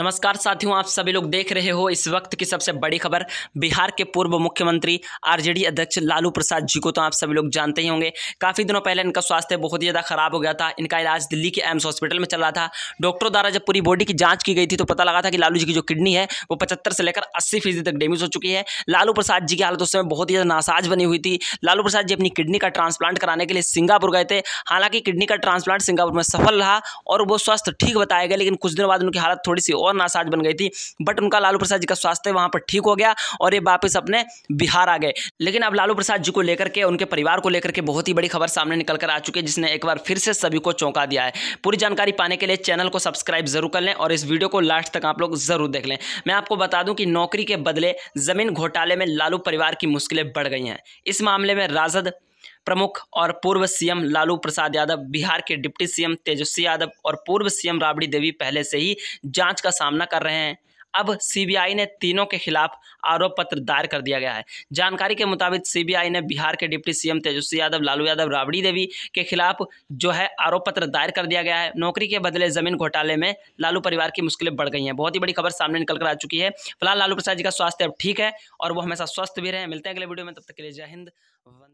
नमस्कार साथियों आप सभी लोग देख रहे हो इस वक्त की सबसे बड़ी खबर बिहार के पूर्व मुख्यमंत्री आरजेडी अध्यक्ष लालू प्रसाद जी को तो आप सभी लोग जानते ही होंगे काफ़ी दिनों पहले इनका स्वास्थ्य बहुत ही ज़्यादा खराब हो गया था इनका इलाज दिल्ली के एम्स हॉस्पिटल में चल रहा था डॉक्टरों द्वारा जब पूरी बॉडी की जाँच की गई थी तो पता लगा था कि लालू जी की जो किडनी है वो पचहत्तर से लेकर अस्सी फीसदी तक डैमेज हो चुकी है लालू प्रसाद जी की हालत उस समय बहुत ही ज़्यादा नासाज बनी हुई थी लालू प्रसाद जी अपनी किडनी का ट्रांसप्लांट कराने के लिए सिंगापुर गए थे हालांकि किडनी का ट्रांसप्लांट सिंगापुर में सफल रहा और वो स्वास्थ्य ठीक बताया गया लेकिन कुछ दिनों बाद उनकी हालत थोड़ी सी और नासाज बन गई थी बट उनका लालू प्रसाद जी का स्वास्थ्य वहाँ पर ठीक हो गया और ये वापस अपने बिहार आ गए लेकिन अब लालू प्रसाद जी को लेकर के उनके परिवार को लेकर के बहुत ही बड़ी खबर सामने निकल कर आ चुकी है जिसने एक बार फिर से सभी को चौंका दिया है पूरी जानकारी पाने के लिए चैनल को सब्सक्राइब जरूर कर लें और इस वीडियो को लास्ट तक आप लोग जरूर देख लें मैं आपको बता दूं कि नौकरी के बदले जमीन घोटाले में लालू परिवार की मुश्किलें बढ़ गई हैं इस मामले में राजद प्रमुख और पूर्व सीएम लालू प्रसाद यादव बिहार के डिप्टी सीएम तेजस्वी यादव और पूर्व सीएम राबड़ी देवी पहले से ही जांच का सामना कर रहे हैं अब सीबीआई ने तीनों के खिलाफ आरोप पत्र दायर कर दिया गया है जानकारी के मुताबिक सीबीआई ने बिहार के डिप्टी सीएम तेजस्वी यादव लालू यादव राबड़ी देवी के खिलाफ जो है आरोप पत्र दायर कर दिया गया है नौकरी के बदले जमीन घोटाले में लालू परिवार की मुश्किलें बढ़ गई हैं बहुत ही बड़ी खबर सामने निकल कर आ चुकी है फिलहाल लालू प्रसाद जी का स्वास्थ्य अब ठीक है और वो हमेशा स्वस्थ भी रहे मिलते हैं अगले वीडियो में तब तक के लिए जय हिंद